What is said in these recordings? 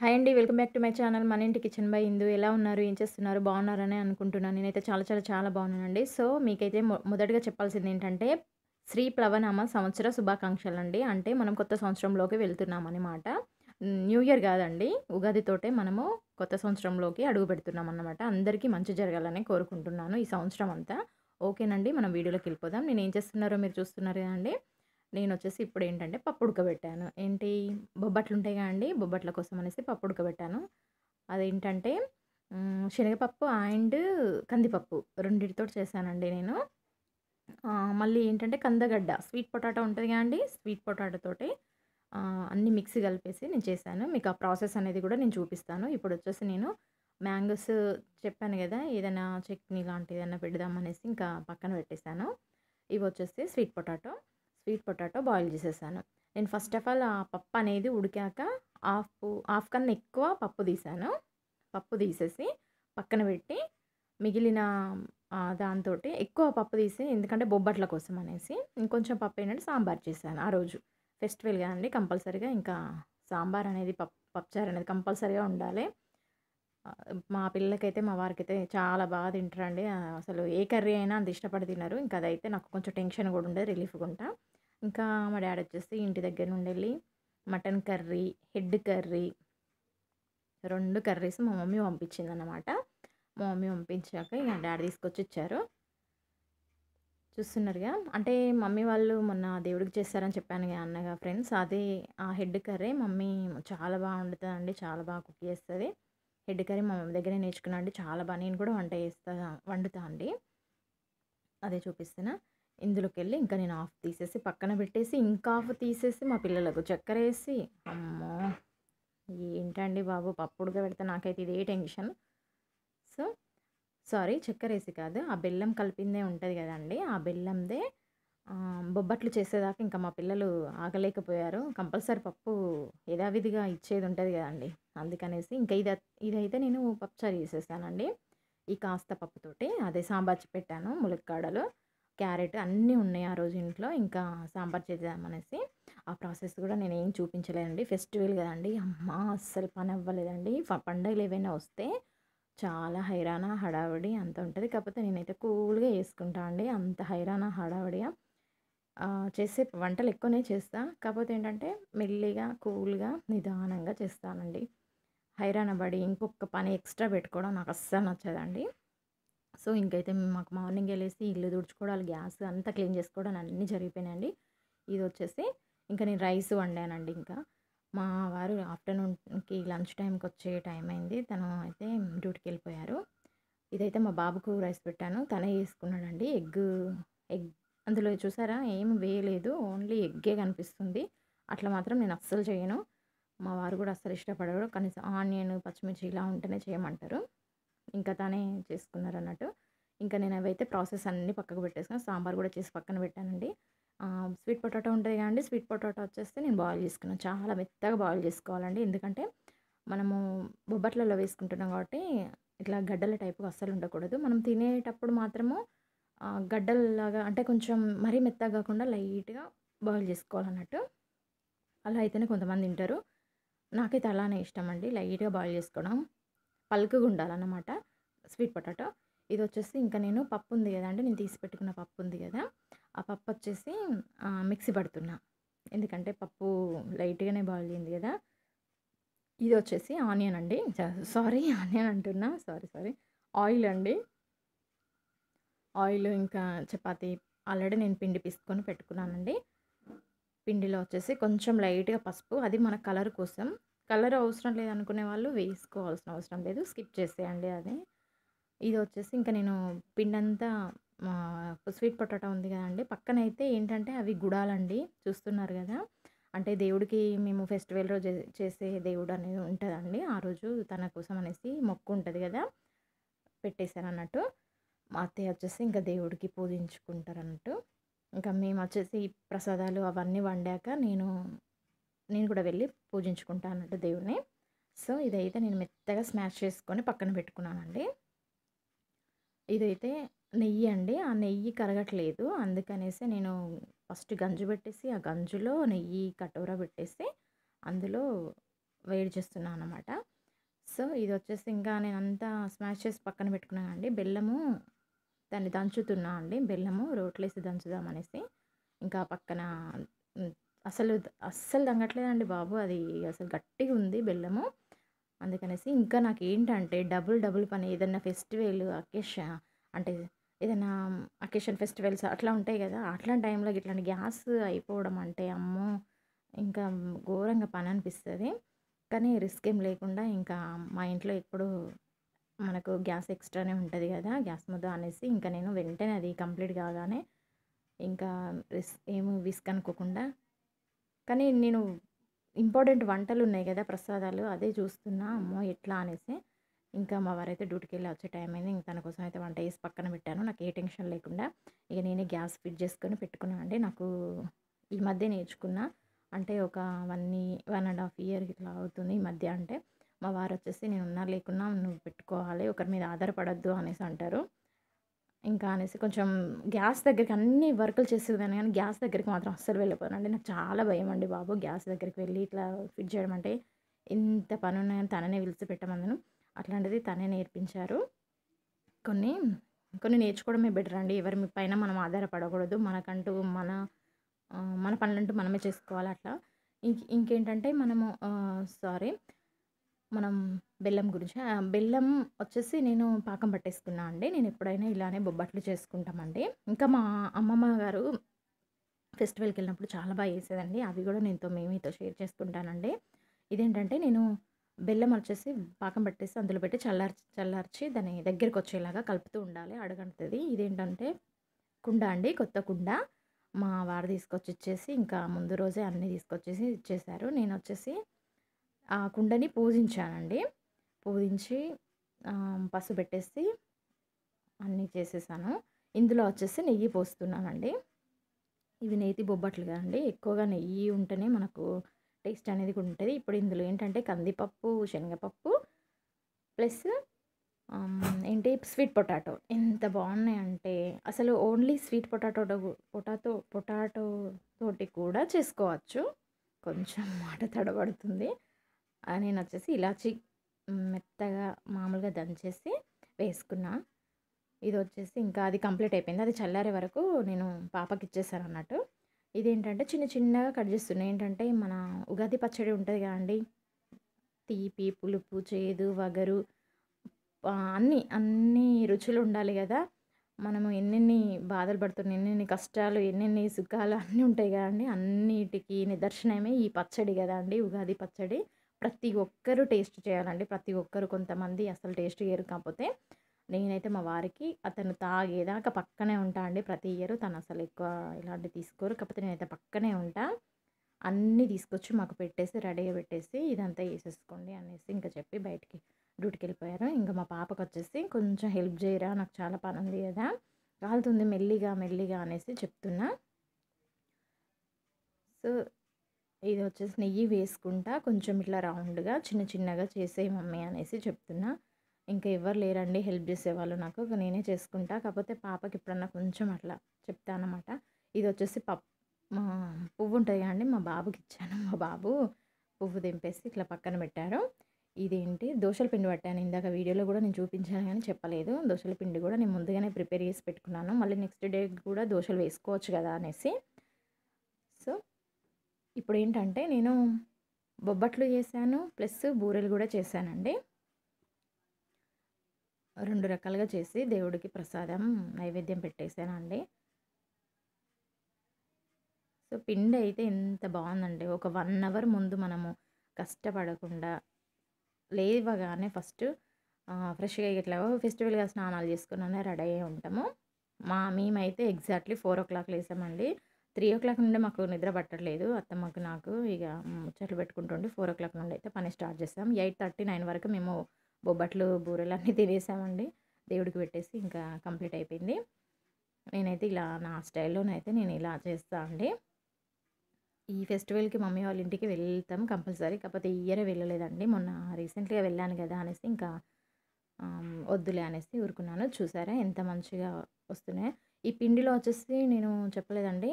hi అండి welcome back to my channel మన ఇంటి కిచెన్ బై ఇందు ఎలా ఉన్నారు ఏం చేస్తున్నారు బాగున్నారని అనుకుంటున్నాను నేనైతే చాలా చాలా చాలా బాగున్నానండి సో మీకైతే మొదటగా చెప్పాల్సింది ఏంటంటే శ్రీ ప్లవనామ సంవత్సర శుభాకాంక్షలు అండి అంటే మనం కొత్త సంవత్సరంలోకి వెళ్తున్నాం అనమాట న్యూ ఇయర్ కాదండి ఉగాదితోటే మనము కొత్త సంవత్సరంలోకి అడుగు పెడుతున్నాం అన్నమాట అందరికీ మంచి జరగాలని కోరుకుంటున్నాను ఈ సంవత్సరం అంతా ఓకేనండి మనం వీడియోలోకి వెళ్ళిపోదాం నేను ఏం చేస్తున్నారో మీరు చూస్తున్నారు కదండి నేను వచ్చేసి ఇప్పుడు ఏంటంటే పప్పు ఉడకబెట్టాను ఏంటి బొబ్బట్లు ఉంటాయి కాండి బొబ్బట్ల కోసం అనేసి పప్పు ఉడకబెట్టాను అదేంటంటే శనగపప్పు అండ్ కందిపప్పు రెండింటితో చేశానండి నేను మళ్ళీ ఏంటంటే కందగడ్డ స్వీట్ పొటాటో ఉంటుంది కాండి స్వీట్ పొటాటోతోటి అన్నీ మిక్సీ కలిపేసి నేను చేశాను మీకు ఆ ప్రాసెస్ అనేది కూడా నేను చూపిస్తాను ఇప్పుడు వచ్చేసి నేను మ్యాంగోస్ చెప్పాను కదా ఏదైనా చట్నీ లాంటిది ఏదైనా పెడదామనేసి ఇంకా పక్కన పెట్టేశాను ఇవి వచ్చేసి sweet potato sweet potato boil చేసేసాను నేను ఫస్ట్ ఆఫ్ ఆల్ ఆ పప్పు అనేది ఉడికాక హాఫ్ హాఫ్ కన్నా ఎక్కువ పప్పు తీసాను పప్పు తీసేసి పక్కన పెట్టి మిగిలిన దాంతో ఎక్కువ పప్పు తీసి ఎందుకంటే బొబ్బట్ల కోసం అనేసి ఇంకొంచెం పప్పు ఏంటంటే సాంబార్ చేశాను ఆ రోజు ఫెస్టివల్ కదండి కంపల్సరీగా ఇంకా సాంబార్ అనేది పప్పు పప్పుచారు అనేది కంపల్సరీగా ఉండాలి మా పిల్లలకైతే మా వారికి అయితే చాలా బాగా తింటారండి అసలు ఏ కర్రీ అయినా అంత ఇష్టపడి తినరు ఇంకా అదైతే నాకు కొంచెం టెన్షన్ కూడా ఉండదు రిలీఫ్గా ఉంటా ఇంకా మా డాడీ వచ్చేసి ఇంటి దగ్గర నుండి వెళ్ళి మటన్ కర్రీ హెడ్ కర్రీ రెండు కర్రీస్ మా మమ్మీ పంపించింది అన్నమాట మా మమ్మీ పంపించాక ఇక డాడీ తీసుకొచ్చి ఇచ్చారు చూస్తున్నారుగా అంటే మమ్మీ వాళ్ళు మొన్న దేవుడికి చేస్తారని చెప్పాను అన్నగా ఫ్రెండ్స్ అదే ఆ హెడ్ కర్రీ మమ్మీ చాలా బాగా వండుతుందండి చాలా బాగా కుక్ చేస్తుంది హెడ్ కర్రీ మా మమ్మీ దగ్గరే నేర్చుకున్నా అండి చాలా బాగా నేను కూడా వంట చేస్తా వండుతా అండి అదే చూపిస్తున్నా ఇందులోకి వెళ్ళి ఇంకా నేను ఆఫ్ తీసేసి పక్కన పెట్టేసి ఇంకా ఆఫ్ తీసేసి మా పిల్లలకు చక్కెర వేసి అమ్మో ఏంటండి బాబు పప్పుడుగా పెడితే నాకైతే ఇదే టెన్షన్ సో సారీ చక్కెర వేసి కాదు ఆ బెల్లం కలిపిందే ఉంటుంది కదండి ఆ బెల్లందే బొబ్బట్లు చేసేదాకా ఇంకా మా పిల్లలు ఆగలేకపోయారు కంపల్సరీ పప్పు యథావిధిగా ఇచ్చేది ఉంటుంది కదండి అందుకనేసి ఇంకా ఇది ఇదైతే నేను పప్పుచారు చేసేసానండి ఈ కాస్త పప్పుతోటి అదే సాంబార్ పెట్టాను ములక్కాడలు క్యారెట్ అన్నీ ఉన్నాయి ఆ రోజు ఇంట్లో ఇంకా సాంబార్ చేద్దామనేసి ఆ ప్రాసెస్ కూడా నేను ఏం చూపించలేదండి ఫెస్టివల్ కదండి అమ్మ అస్సలు పని అవ్వలేదండి పండుగలు ఏవైనా వస్తే చాలా హైరాణ హడావిడి అంత ఉంటుంది కాకపోతే నేనైతే కూల్గా వేసుకుంటా అండి అంత హైరాణ హడావిడిగా చేసే వంటలు ఎక్కువనే చేస్తా కాకపోతే ఏంటంటే మెల్లిగా కూల్గా నిదానంగా చేస్తానండి హైరాణబడి ఇంకొక పని ఎక్స్ట్రా పెట్టుకోవడం నాకు అస్సలు నచ్చదండి సో ఇంకైతే మాకు మార్నింగ్ వెళ్ళేసి ఇల్లు తుడుచుకోవడాలు గ్యాస్ అంతా క్లీన్ చేసుకోవడం అన్నీ జరిగిపోయినాయండి ఇది వచ్చేసి ఇంకా నేను రైస్ వండానండి ఇంకా మా వారు ఆఫ్టర్నూన్కి లంచ్ టైంకి వచ్చే టైం అయింది తను అయితే డ్యూటీకి వెళ్ళిపోయారు ఇదైతే మా బాబుకు రైస్ పెట్టాను తనే చేసుకున్నాడండి ఎగ్ ఎగ్ అందులో చూసారా ఏం వేయలేదు ఓన్లీ ఎగ్గే కనిపిస్తుంది అట్లా మాత్రం నేను అస్సలు చేయను మా వారు కూడా అస్సలు ఇష్టపడరు కనీసం ఆనియన్ పచ్చిమిర్చి ఇలా ఉంటేనే చేయమంటారు ఇంకా తానే చేసుకున్నారు అన్నట్టు ఇంకా నేను అవైతే ప్రాసెస్ అన్నీ పక్కకు పెట్టేసుకుని సాంబార్ కూడా చేసి పక్కన పెట్టానండి స్వీట్ పొటాటో ఉంటుంది కదండి స్వీట్ పొటాటో వచ్చేస్తే నేను బాయిల్ చేసుకున్నాను చాలా మెత్తగా బాయిల్ చేసుకోవాలండి ఎందుకంటే మనము బొబ్బట్లలో వేసుకుంటున్నాం కాబట్టి ఇట్లా గడ్డల టైపు అస్సలు ఉండకూడదు మనం తినేటప్పుడు మాత్రము గడ్డల్లాగా అంటే కొంచెం మరీ మెత్తగా కాకుండా లైట్గా బాయిల్ చేసుకోవాలన్నట్టు అలా అయితేనే కొంతమంది తింటారు నాకైతే అలానే ఇష్టం అండి లైట్గా బాయిల్ చేసుకోవడం పలుకుగా ఉండాలన్నమాట స్వీట్ పొటాటో ఇది వచ్చేసి ఇంకా నేను పప్పు ఉంది కదా అంటే నేను తీసి పెట్టుకున్న పప్పు ఉంది కదా ఆ పప్పు వచ్చేసి మిక్సీ పడుతున్నా ఎందుకంటే పప్పు లైట్గానే బాయిల్ అయింది కదా ఇది వచ్చేసి ఆనియన్ అండి సారీ ఆనియన్ అంటున్నా సారీ సారీ ఆయిల్ అండి ఆయిల్ ఇంకా చపాతి ఆల్రెడీ నేను పిండి పిసుకొని పెట్టుకున్నానండి పిండిలో వచ్చేసి కొంచెం లైట్గా పసుపు అది మన కలర్ కోసం కలర్ అవసరం లేదనుకునే వాళ్ళు వేసుకోవాల్సిన అవసరం లేదు స్కిప్ చేసేయండి అది ఇది వచ్చేసి ఇంకా నేను పిండి అంతా స్వీట్ పొటాటో ఉంది కదండి పక్కన అయితే ఏంటంటే అవి గుడాలండి చూస్తున్నారు కదా అంటే దేవుడికి మేము ఫెస్టివల్ రోజు చేసే దేవుడు అనేది ఉంటుందండి ఆ రోజు తన కోసం అనేసి మొక్కు ఉంటుంది కదా పెట్టేశాను అన్నట్టు మా అత్తయ్య వచ్చేసి ఇంకా దేవుడికి పూజించుకుంటారు అన్నట్టు ఇంకా మేము వచ్చేసి ప్రసాదాలు అవన్నీ వండాక నేను నేను కూడా వెళ్ళి పూజించుకుంటా అన్నట్టు దేవుడిని సో ఇదైతే నేను మెత్తగా స్మాష్ చేసుకొని పక్కన పెట్టుకున్నానండి ఇదైతే నెయ్యి అండి ఆ నెయ్యి కరగట్లేదు అందుకనేసి నేను ఫస్ట్ గంజు పెట్టేసి ఆ గంజులో నెయ్యి కటోరా పెట్టేసి అందులో వేడి చేస్తున్నాను అనమాట సో ఇది వచ్చేసి ఇంకా నేను అంతా స్మాష్ చేసి పక్కన పెట్టుకున్నానండి బెల్లము దాన్ని దంచుతున్నా అండి బెల్లము రోట్లేసి దంచుదామనేసి ఇంకా పక్కన అసలు అస్సలు దంగట్లేదండి బాబు అది అసలు గట్టిగా ఉంది బెల్లము అందుకనేసి ఇంకా నాకు ఏంటంటే డబుల్ డబుల్ పని ఏదైనా ఫెస్టివల్ అకేషన్ అంటే ఏదైనా అకేషన్ ఫెస్టివల్స్ అట్లా ఉంటాయి కదా అట్లాంటి టైంలో ఇట్లాంటి గ్యాస్ అయిపోవడం అంటే అమ్మో ఇంకా ఘోరంగా పని అనిపిస్తుంది కానీ రిస్క్ ఏం లేకుండా ఇంకా మా ఇంట్లో ఎప్పుడు మనకు గ్యాస్ ఎక్స్ట్రానే ఉంటుంది కదా గ్యాస్ ముద్ద అనేసి ఇంకా నేను వెంటనే అది కంప్లీట్ కాగానే ఇంకా ఏమి విస్క్ అనుకోకుండా కానీ నేను ఇంపార్టెంట్ వంటలు ఉన్నాయి కదా ప్రసాదాలు అదే చూస్తున్నా అమ్మో ఎట్లా అనేసి ఇంకా మా వారైతే డ్యూటీకి వెళ్ళి వచ్చే టైం అయింది ఇంక తన కోసం అయితే వంట వేసి పక్కన పెట్టాను నాకు ఏ టెన్షన్ లేకుండా ఇక నేనే గ్యాస్ ఫిట్ చేసుకొని పెట్టుకున్నాను అంటే నాకు ఈ మధ్య నేర్చుకున్నా అంటే ఒక one one and half year ఇట్లా అవుతుంది ఈ మధ్య అంటే మా వారు వచ్చేసి నేను ఉన్నా లేకున్నా నువ్వు పెట్టుకోవాలి ఒకరి మీద ఆధారపడద్దు అనేసి అంటారు ఇంకా అనేసి కొంచెం గ్యాస్ దగ్గరికి అన్ని వర్కులు చేసేదాన్ని కానీ గ్యాస్ దగ్గరికి మాత్రం అస్సలు వెళ్ళిపోయానండి నాకు చాలా భయం అండి బాబు గ్యాస్ దగ్గరికి వెళ్ళి ఇట్లా ఫిట్ చేయడం అంటే ఇంత పని ఉన్నాయని తననే పిలిచి అట్లాంటిది తనే నేర్పించారు కొన్ని కొన్ని నేర్చుకోవడమే బెటర్ అండి ఎవరి మీ పైన మనం ఆధారపడకూడదు మనకంటూ మన మన పనులంటూ మనమే చేసుకోవాలి అట్లా ఇంకేంటంటే మనము సారీ మనం బెల్లం గురించి బెల్లం వచ్చేసి నేను పాకం పట్టేసుకున్నా అండి నేను ఎప్పుడైనా ఇలానే బొబ్బట్లు చేసుకుంటామండి ఇంకా మా అమ్మమ్మ గారు ఫెస్టివల్కి వెళ్ళినప్పుడు చాలా బాగా చేసేదండి అవి కూడా నేనుతో మేమీతో షేర్ చేసుకుంటానండి ఇదేంటంటే నేను బెల్లం వచ్చేసి పాకం పట్టేసి అందులో పెట్టి చల్లార్చి చల్లార్చి దాని దగ్గరికి వచ్చేలాగా కలుపుతూ ఉండాలి అడగంటది ఇదేంటంటే కుండ అండి కొత్త కుండ మా వారు తీసుకొచ్చి ఇచ్చేసి ఇంకా ముందు రోజే అన్నీ తీసుకొచ్చేసి ఇచ్చేసారు నేను వచ్చేసి ఆ కుండని పూజించానండి పూజించి పసుపు పెట్టేసి అన్నీ చేసేసాను ఇందులో వచ్చేసి నెయ్యి పోస్తున్నానండి ఇవి నేతి బొబ్బట్లు కదండి ఎక్కువగా నెయ్యి ఉంటేనే మనకు టేస్ట్ అనేది ఉంటుంది ఇప్పుడు ఇందులో ఏంటంటే కందిపప్పు శనగపప్పు ప్లస్ ఏంటి స్వీట్ పొటాటో ఎంత బాగున్నాయంటే అసలు only sweet potato potato potato తోటి కూడా చేసుకోవచ్చు కొంచెం మాట తడబడుతుంది నేను వచ్చేసి ఇలాచి మెత్తగా మామూలుగా దంచేసి వేసుకున్నా ఇది వచ్చేసి ఇంకా అది కంప్లీట్ అయిపోయింది అది చల్లారే వరకు నేను పాపకి ఇచ్చేసాను అన్నట్టు ఇది ఏంటంటే చిన్న చిన్నగా కట్ చేస్తున్నాయి ఏంటంటే మన ఉగాది పచ్చడి ఉంటుంది కదండి తీపి పులుపు చేదు వగరు అన్నీ అన్ని రుచులు ఉండాలి కదా మనము ఎన్నెన్ని బాధలు పడుతున్న ఎన్నెన్ని కష్టాలు ఎన్నెన్ని సుఖాలు అన్నీ ఉంటాయి కదండి అన్నిటికీ నిదర్శనమే ఈ పచ్చడి కదా అండి ఉగాది పచ్చడి ప్రతి ఒక్కరూ టేస్ట్ చేయాలండి ప్రతి ఒక్కరు కొంతమంది అసలు టేస్ట్ చేయరు కాకపోతే నేనైతే మా వారికి అతను తాగేదాకా పక్కనే ఉంటా అండి ప్రతి ఇయర్ తను అసలు ఎక్కువ ఇలాంటివి తీసుకోరు కాకపోతే నేనైతే పక్కనే ఉంటా అన్నీ తీసుకొచ్చి మాకు పెట్టేసి రెడీగా పెట్టేసి ఇదంతా వేసేసుకోండి అనేసి ఇంకా చెప్పి బయటికి డ్యూటీకి వెళ్ళిపోయారు ఇంకా మా పాపకు వచ్చేసి కొంచెం హెల్ప్ చేయరా నాకు చాలా పని ఉంది కదా కాలుతుంది మెల్లిగా మెల్లిగా అనేసి చెప్తున్నా సో ఇది వచ్చేసి నెయ్యి వేసుకుంటా కొంచెం ఇట్లా రౌండ్గా చిన్న చిన్నగా చేసే మమ్మీ అనేసి చెప్తున్నా ఇంకా ఎవరు లేరండి హెల్ప్ చేసేవాళ్ళు నాకు నేనే చేసుకుంటా కాకపోతే పాపకి ఎప్పుడన్నా కొంచెం అట్లా చెప్తానమాట ఇది వచ్చేసి పప్ పువ్వు ఉంటుంది అండి మా బాబుకి ఇచ్చాను మా బాబు పువ్వు దింపేసి ఇట్లా పక్కన పెట్టారు ఇదేంటి దోశల పిండి పట్టాను ఇందాక వీడియోలో కూడా నేను చూపించాను కానీ చెప్పలేదు దోశల పిండి కూడా నేను ముందుగానే ప్రిపేర్ చేసి పెట్టుకున్నాను మళ్ళీ నెక్స్ట్ డే కూడా దోశలు వేసుకోవచ్చు కదా అనేసి ఇప్పుడు ఏంటంటే నేను బొబ్బట్లు చేశాను ప్లస్ బూరెలు కూడా చేశానండి రెండు రకాలుగా చేసి దేవుడికి ప్రసాదం నైవేద్యం పెట్టేశానండి సో పిండి అయితే ఎంత బాగుందండి ఒక వన్ అవర్ ముందు మనము కష్టపడకుండా లేవగానే ఫస్ట్ ఫ్రెష్గా ఇట్లా ఫెస్టివల్గా స్నానాలు చేసుకున్నానే రెడీ అయ్యి ఉంటాము మా మేమైతే ఎగ్జాక్ట్లీ ఫోర్ ఓ క్లాక్ లేసామండి త్రీ ఓ క్లాక్ నుండి మాకు నిద్ర పట్టట్లేదు అత్తమ్మకు నాకు ఇక ముచ్చట్లు పెట్టుకుంటుండి ఫోర్ ఓ క్లాక్ నుండి అయితే పని స్టార్ట్ చేస్తాం ఎయిట్ థర్టీ నైన్ వరకు మేము బొబ్బట్లు బూరెలు అన్నీ తినేసామండి దేవుడికి పెట్టేసి ఇంకా కంప్లీట్ అయిపోయింది నేనైతే ఇలా నా స్టైల్లోనైతే నేను ఇలా చేస్తా అండి ఈ ఫెస్టివల్కి మమ్మీ వాళ్ళ ఇంటికి వెళ్తాం కంపల్సరీ కాకపోతే ఈ ఇయరే వెళ్ళలేదండి మొన్న రీసెంట్గా వెళ్ళాను కదా అనేసి ఇంకా వద్దులే అనేసి ఊరుకున్నాను చూసారా ఎంత మంచిగా వస్తున్నాయి ఈ పిండిలో వచ్చేసి నేను చెప్పలేదండి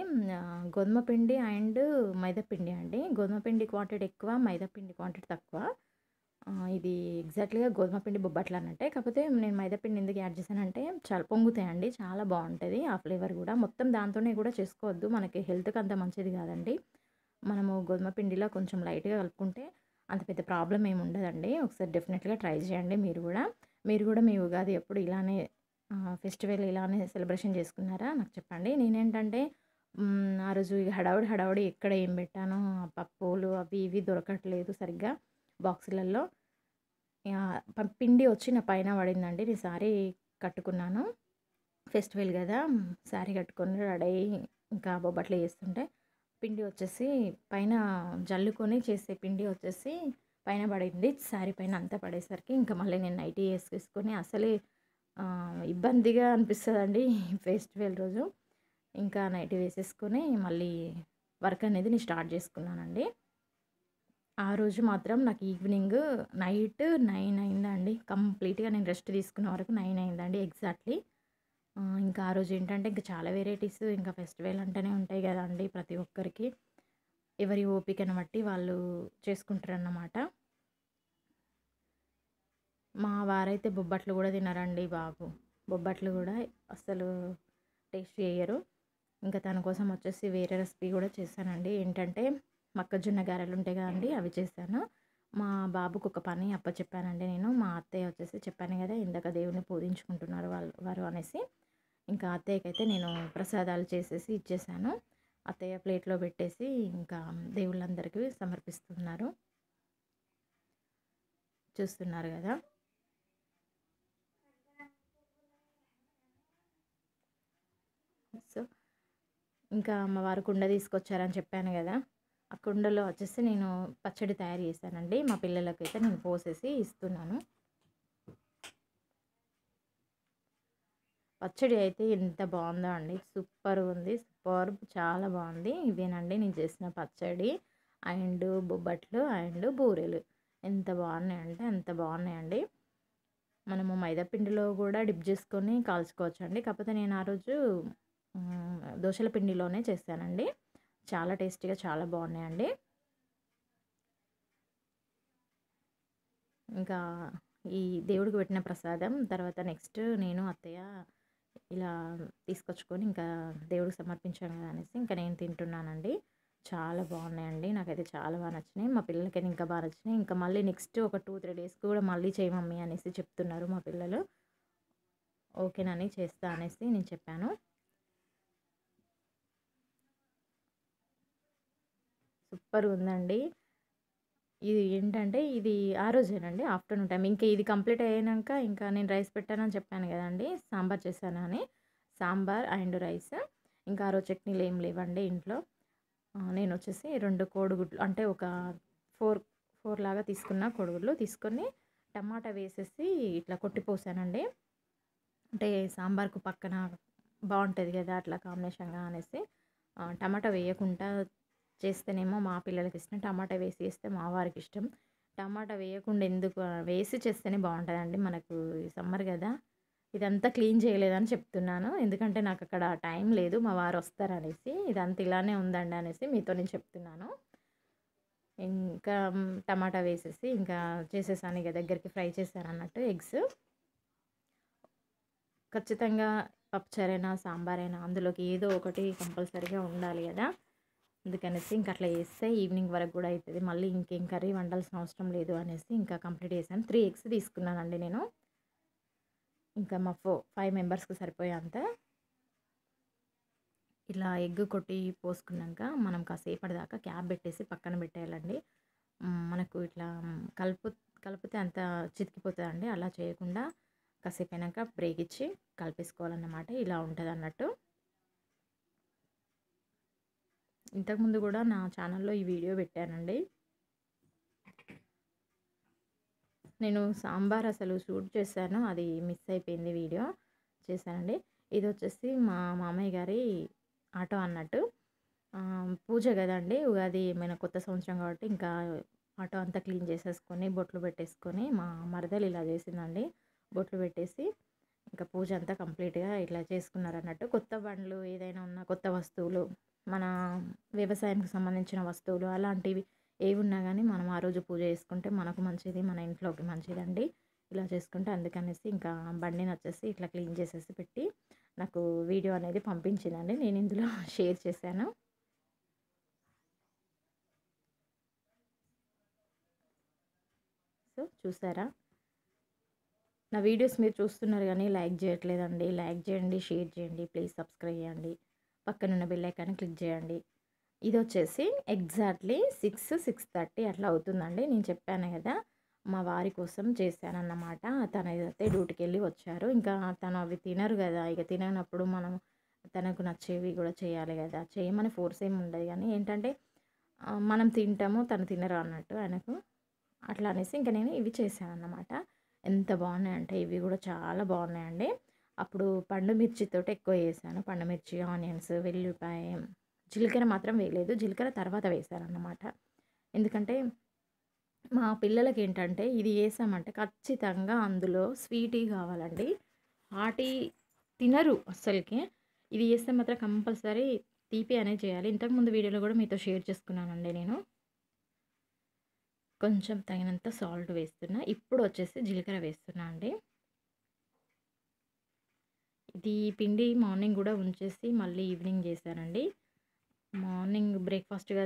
గోధుమ పిండి అండ్ మైదా పిండి అండి గోధుమ పిండి క్వాంటిటీ ఎక్కువ మైదా పిండి క్వాంటిటీ తక్కువ ఇది ఎగ్జాక్ట్లీగా గోధుమ పిండి బొబ్బట్లు అన్నట్టే కాకపోతే నేను మైదాపిండి ఎందుకు యాడ్ చేశానంటే చాలా పొంగుతాయండి చాలా బాగుంటుంది ఆ ఫ్లేవర్ కూడా మొత్తం దాంతోనే కూడా చేసుకోవద్దు మనకి హెల్త్కి అంత మంచిది కాదండి మనము గోధుమ పిండిలో కొంచెం లైట్గా కలుపుకుంటే అంత పెద్ద ప్రాబ్లం ఏమి ఉండదండి ఒకసారి డెఫినెట్గా ట్రై చేయండి మీరు కూడా మీరు కూడా మీ ఉగాది ఎప్పుడు ఇలానే ఫెస్టివల్ ఇలానే సెలబ్రేషన్ చేసుకున్నారా నాకు చెప్పండి నేనేంటంటే ఆ రోజు ఇక హడావుడి హడావుడి ఎక్కడ ఏం పెట్టాను పప్పులు అవి ఇవి దొరకట్లేదు సరిగ్గా బాక్సులలో పిండి వచ్చి నా పైన పడిందండి నేను శారీ కట్టుకున్నాను ఫెస్టివల్ కదా శారీ కట్టుకొని రెడీ అయ్యి ఇంకా బొబ్బట్లు చేస్తుంటే పిండి వచ్చేసి పైన జల్లుకొని చేసే పిండి వచ్చేసి పైన పడింది శారీ పైన అంతా పడేసరికి ఇంకా మళ్ళీ నేను నైటీ వేసుకొని అసలే ఇబ్బందిగా అనిపిస్తుందండి ఫెస్టివల్ రోజు ఇంకా నైట్ వేసేసుకొని మళ్ళీ వర్క్ అనేది నేను స్టార్ట్ చేసుకున్నానండి ఆ రోజు మాత్రం నాకు ఈవినింగ్ నైట్ నైన్ అయిందండి కంప్లీట్గా నేను రెస్ట్ తీసుకున్న వరకు నైన్ అయిందండి ఎగ్జాక్ట్లీ ఇంకా ఆ రోజు ఏంటంటే ఇంకా చాలా వెరైటీస్ ఇంకా ఫెస్టివల్ అంటేనే ఉంటాయి కదండి ప్రతి ఒక్కరికి ఎవరి ఓపికను బట్టి వాళ్ళు చేసుకుంటారన్నమాట మా వారైతే బొబ్బట్లు కూడా తినరండి బాబు బొబ్బట్లు కూడా అసలు టేస్ట్ చేయరు ఇంకా తన కోసం వచ్చేసి వేరే రెసిపీ కూడా చేశానండి ఏంటంటే మొక్కజొన్న గారెలు ఉంటాయి కదండి అవి చేశాను మా బాబుకు ఒక పని అప్ప చెప్పానండి నేను మా అత్తయ్య వచ్చేసి చెప్పాను కదా ఇందాక దేవుని పూజించుకుంటున్నారు వాళ్ళు వారు అనేసి ఇంకా అత్తయ్యకైతే నేను ప్రసాదాలు చేసేసి ఇచ్చేసాను అత్తయ్య ప్లేట్లో పెట్టేసి ఇంకా దేవుళ్ళందరికీ సమర్పిస్తున్నారు చూస్తున్నారు కదా ఇంకా అమ్మవారు కుండ తీసుకొచ్చారని చెప్పాను కదా ఆ కుండలో వచ్చేసి నేను పచ్చడి తయారు చేశానండి మా పిల్లలకైతే నేను పోసేసి ఇస్తున్నాను పచ్చడి అయితే ఎంత బాగుందో అండి సూపర్ ఉంది సూపర్ చాలా బాగుంది ఇవేనండి నేను చేసిన పచ్చడి అండ్ బొబ్బట్లు అండ్ బూరెలు ఎంత బాగున్నాయంటే ఎంత బాగున్నాయండి మనము మైదాపిండిలో కూడా డిప్ చేసుకొని కాల్చుకోవచ్చు అండి కాకపోతే నేను ఆ రోజు దోశల పిండిలోనే చేశానండి చాలా టేస్టీగా చాలా బాగున్నాయండి ఇంకా ఈ దేవుడికి పెట్టిన ప్రసాదం తర్వాత నెక్స్ట్ నేను అత్తయ్య ఇలా తీసుకొచ్చుకొని ఇంకా దేవుడికి సమర్పించాను కదా అనేసి ఇంకా నేను తింటున్నానండి చాలా బాగున్నాయండి నాకైతే చాలా బాగా నచ్చినాయి మా పిల్లలకైతే ఇంకా బాగా నచ్చినాయి ఇంకా మళ్ళీ నెక్స్ట్ ఒక టూ త్రీ డేస్కి కూడా మళ్ళీ చేయమమ్మీ అనేసి చెప్తున్నారు మా పిల్లలు ఓకేనని చేస్తా అనేసి నేను చెప్పాను సూపర్ ఉందండి ఇది ఏంటంటే ఇది ఆ రోజేనండి ఆఫ్టర్నూన్ టైం ఇంకా ఇది కంప్లీట్ అయ్యాక ఇంకా నేను రైస్ పెట్టానని చెప్పాను కదండి సాంబార్ చేశానని సాంబార్ అండ్ రైస్ ఇంకా ఆ రోజు చట్నీలు ఏం లేవండి ఇంట్లో నేను వచ్చేసి రెండు కోడిగుడ్లు అంటే ఒక ఫోర్ ఫోర్ లాగా తీసుకున్న కోడిగుడ్లు తీసుకొని టమాటా వేసేసి ఇట్లా కొట్టిపోసానండి అంటే సాంబార్కు పక్కన బాగుంటుంది కదా అట్లా కాంబినేషన్గా అనేసి టమాటా వేయకుండా చేస్తేనేమో మా పిల్లలకి ఇష్టం టమాటా వేసి చేస్తే మా వారికి ఇష్టం టమాటా వేయకుండా ఎందుకు వేసి చేస్తేనే బాగుంటుందండి మనకు సమ్మర్ కదా ఇదంతా క్లీన్ చేయలేదని చెప్తున్నాను ఎందుకంటే నాకు అక్కడ టైం లేదు మా వారు వస్తారనేసి ఇదంతా ఇలానే ఉందండి అనేసి మీతో నేను చెప్తున్నాను ఇంకా టమాటా వేసేసి ఇంకా చేసేసాను ఇక దగ్గరికి ఫ్రై చేశాను అన్నట్టు ఎగ్స్ ఖచ్చితంగా పప్పుచారైనా సాంబార్ అయినా అందులోకి ఏదో ఒకటి కంపల్సరీగా ఉండాలి కదా అందుకనేసి ఇంక అట్లా వేస్తే ఈవినింగ్ వరకు కూడా అవుతుంది మళ్ళీ ఇంకేం కర్రీ వండాల్సిన అవసరం లేదు అనేసి ఇంకా కంప్లీట్ చేశాను త్రీ ఎగ్స్ తీసుకున్నానండి నేను ఇంకా మా ఫో ఫైవ్ మెంబర్స్కి సరిపోయేంత ఇలా ఎగ్ కొట్టి పోసుకున్నాక మనం కాసేపటి దాకా క్యాప్ పెట్టేసి పక్కన పెట్టేయాలండి మనకు ఇట్లా కలుపు కలిపితే అంత చితికిపోతుందండి అలా చేయకుండా కాసేపు అయినాక బ్రేక్ ఇచ్చి కలిపేసుకోవాలన్నమాట ఇలా ఉంటుంది అన్నట్టు ఇంతకుముందు కూడా నా ఛానల్లో ఈ వీడియో పెట్టానండి నేను సాంబార్ అసలు షూట్ చేశాను అది మిస్ అయిపోయింది వీడియో చేశానండి ఇది వచ్చేసి మా మామయ్య గారి ఆటో అన్నట్టు పూజ కదండి ఉగాది ఏమైనా కొత్త సంవత్సరం కాబట్టి ఇంకా ఆటో అంతా క్లీన్ చేసేసుకొని బొట్లు పెట్టేసుకొని మా మరదలు ఇలా చేసిందండి బొట్లు పెట్టేసి ఇంకా పూజ అంతా కంప్లీట్గా ఇట్లా చేసుకున్నారన్నట్టు కొత్త బండ్లు ఏదైనా ఉన్న కొత్త వస్తువులు మన వ్యవసాయానికి సంబంధించిన వస్తువులు అలాంటివి ఏవి ఉన్నా కానీ మనం ఆ రోజు పూజ చేసుకుంటే మనకు మంచిది మన ఇంట్లోకి మంచిదండి ఇలా చేసుకుంటే అందుకనేసి ఇంకా బండిని వచ్చేసి ఇట్లా క్లీన్ చేసేసి పెట్టి నాకు వీడియో అనేది పంపించిందండి నేను ఇందులో షేర్ చేశాను సో చూసారా నా వీడియోస్ మీరు చూస్తున్నారు కానీ లైక్ చేయట్లేదండి లైక్ చేయండి షేర్ చేయండి ప్లీజ్ సబ్స్క్రైబ్ చేయండి పక్కనున్న బెల్లైకాన్ని క్లిక్ చేయండి ఇది వచ్చేసి ఎగ్జాక్ట్లీ సిక్స్ సిక్స్ థర్టీ అట్లా అవుతుందండి నేను చెప్పాను కదా మా వారి కోసం చేశానన్నమాట తన అయితే డ్యూటీకి వెళ్ళి వచ్చారు ఇంకా తను అవి తినరు కదా ఇక తినప్పుడు మనం తనకు నచ్చేవి కూడా చేయాలి కదా చేయమని ఫోర్స్ ఏమి ఉండదు కానీ ఏంటంటే మనం తింటాము తను తినరు అన్నట్టు ఆయనకు అట్లా అనేసి ఇంకా నేను ఇవి చేశాను అన్నమాట ఎంత బాగున్నాయంటే ఇవి కూడా చాలా బాగున్నాయండి అప్పుడు పండు మిర్చితో ఎక్కువ వేసాను పండు మిర్చి ఆనియన్స్ వెల్లుల్లిపాయ జీలకర్ర మాత్రం వేయలేదు జీలకర్ర తర్వాత వేశాను అన్నమాట ఎందుకంటే మా పిల్లలకి ఏంటంటే ఇది వేసామంటే ఖచ్చితంగా అందులో స్వీటీ కావాలండి హాటీ తినరు అస్సలకి ఇది వేస్తే మాత్రం కంపల్సరీ తీపి అనేది చేయాలి ఇంతకుముందు వీడియోలో కూడా మీతో షేర్ చేసుకున్నానండి నేను కొంచెం తగినంత సాల్ట్ వేస్తున్నా ఇప్పుడు వచ్చేసి జీలకర్ర వేస్తున్నా అండి ఇది పిండి మార్నింగ్ కూడా ఉంచేసి మళ్ళీ ఈవినింగ్ చేశానండి మార్నింగ్ బ్రేక్ఫాస్ట్గా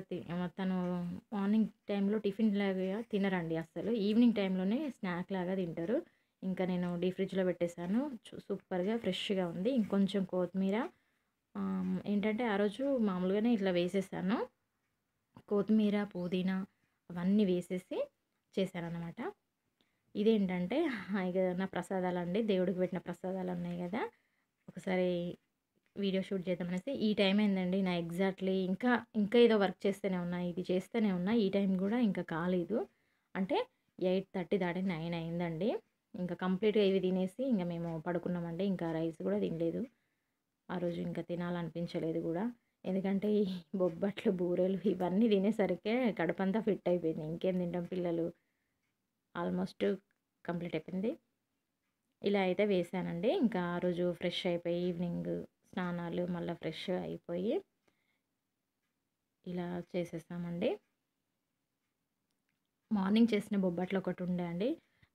తను మార్నింగ్ టైంలో టిఫిన్ లాగా తినరండి అసలు ఈవినింగ్ టైంలోనే స్నాక్ లాగా తింటారు ఇంకా నేను డీ ఫ్రిడ్జ్లో పెట్టేశాను సూపర్గా ఫ్రెష్గా ఉంది ఇంకొంచెం కొత్తిమీర ఏంటంటే ఆ రోజు మామూలుగానే ఇట్లా వేసేసాను కొత్తిమీర పుదీనా అవన్నీ వేసేసి చేశాను అనమాట ఇదేంటంటే ఇక నా ప్రసాదాలు అండి దేవుడికి పెట్టిన ప్రసాదాలు ఉన్నాయి కదా ఒకసారి వీడియో షూట్ చేద్దామనేసి ఈ టైం అయిందండి నా ఎగ్జాక్ట్లీ ఇంకా ఇంకా ఏదో వర్క్ చేస్తూనే ఉన్నా ఇది చేస్తూనే ఉన్నా ఈ టైం కూడా ఇంకా కాలేదు అంటే ఎయిట్ థర్టీ దాటి నైన్ అయిందండి ఇంకా కంప్లీట్గా ఇవి తినేసి ఇంకా మేము పడుకున్నామండి ఇంకా రైస్ కూడా తినలేదు ఆ రోజు ఇంకా తినాలనిపించలేదు కూడా ఎందుకంటే ఈ బొబ్బట్లు బూరెలు ఇవన్నీ తినేసరికే కడుపంతా ఫిట్ అయిపోయింది ఇంకేం తింటాం పిల్లలు ఆల్మోస్ట్ కంప్లీట్ అయిపోయింది ఇలా అయితే వేసానండి ఇంకా ఆ రోజు ఫ్రెష్ అయిపోయి ఈవినింగ్ స్నానాలు మళ్ళీ ఫ్రెష్ అయిపోయి ఇలా చేసేసామండి మార్నింగ్ చేసిన బొబ్బట్లు ఒకటి ఉండే అండి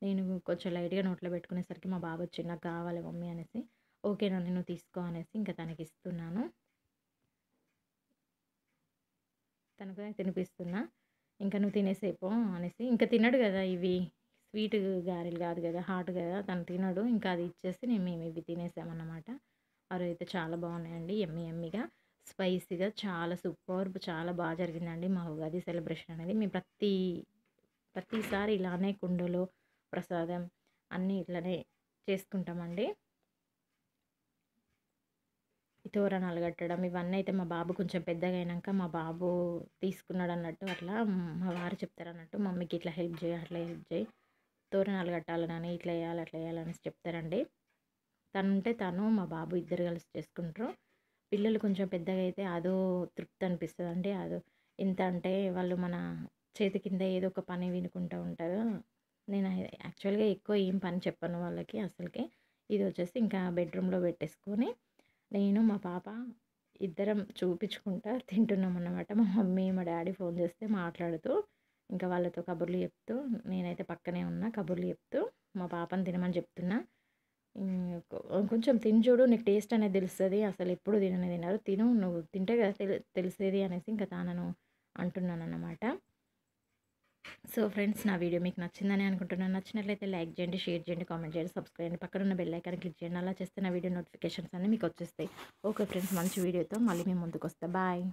నేను కొంచెం లైట్గా నోట్లో పెట్టుకునేసరికి మా బాబు వచ్చి నాకు కావాలి మమ్మీ అనేసి ఓకే నన్ను నేను తీసుకో అనేసి ఇంకా తనకి ఇస్తున్నాను తనకు తినిపిస్తున్నా ఇంకా నువ్వు తినేసేపో అనేసి ఇంకా తినడు కదా ఇవి స్వీట్ గారెలు కాదు కదా హాట్ కదా తను తినడు ఇంకా అది ఇచ్చేసి నేను మేము ఇవి తినేసామన్నమాట అవి అయితే చాలా బాగున్నాయండి ఎమ్మి ఎమ్మిగా స్పైసీగా చాలా సూపర్ చాలా బాగా జరిగిందండి మా ఉగాది సెలబ్రేషన్ అనేది మేము ప్రతి ప్రతిసారి ఇలానే కుండలో ప్రసాదం అన్నీ ఇట్లానే చేసుకుంటామండి తోరణాలు కట్టడం ఇవన్నీ అయితే మా బాబు కొంచెం పెద్దగా అయినాక మా బాబు తీసుకున్నాడు అన్నట్టు అట్లా మా వారు చెప్తారు అన్నట్టు మమ్మీకి ఇట్లా హెల్ప్ చేయి అట్లా హెల్ప్ చేయి తోరణాలు కట్టాలని ఇట్లా వేయాలి అట్లా వేయాలని చెప్తారండి తను ఉంటే తను మా బాబు ఇద్దరు కలిసి చేసుకుంటారు పిల్లలు కొంచెం పెద్దగా అయితే అదో తృప్తి అనిపిస్తుంది అండి అదో ఎంత అంటే వాళ్ళు మన చేతి కింద ఏదో ఒక పని వినుకుంటూ ఉంటారు నేను యాక్చువల్గా ఎక్కువ ఏం పని చెప్పను వాళ్ళకి అసలుకి ఇది వచ్చేసి ఇంకా బెడ్రూమ్లో పెట్టేసుకొని నేను మా పాప ఇద్దరం చూపించుకుంటా తింటున్నాం అన్నమాట మా మమ్మీ మా డాడీ ఫోన్ చేస్తే మాట్లాడుతూ ఇంకా వాళ్ళతో కబుర్లు చెప్తూ నేనైతే పక్కనే ఉన్నా కబుర్లు చెప్తూ మా పాపను తినమని చెప్తున్నా కొంచెం తిని చూడు నీకు టేస్ట్ అనేది తెలుస్తుంది అసలు ఎప్పుడు తిననే తినరు తిను నువ్వు తింటే కదా తెలిసేది అనేసి ఇంకా తానను అంటున్నాను అన్నమాట సో ఫ్రెండ్స్ నా వీడియో మీకు నచ్చిందని అనుకుంటున్నాను నచ్చినట్లయితే లైక్ చేయండి షేర్ చేయండి కామెంట్ చేయండి సబ్స్క్రైబ్ చేయండి పక్కన ఉన్న బెల్ ఐకాన్ క్లిక్ చేయండి అలా చేస్తే నా వీడియో నోటిఫికేషన్స్ అన్నీ మీకు వచ్చేస్తాయి ఓకే ఫ్రెండ్స్ మంచి వీడియోతో మళ్ళీ మేము ముందుకు వస్తాం బాయ్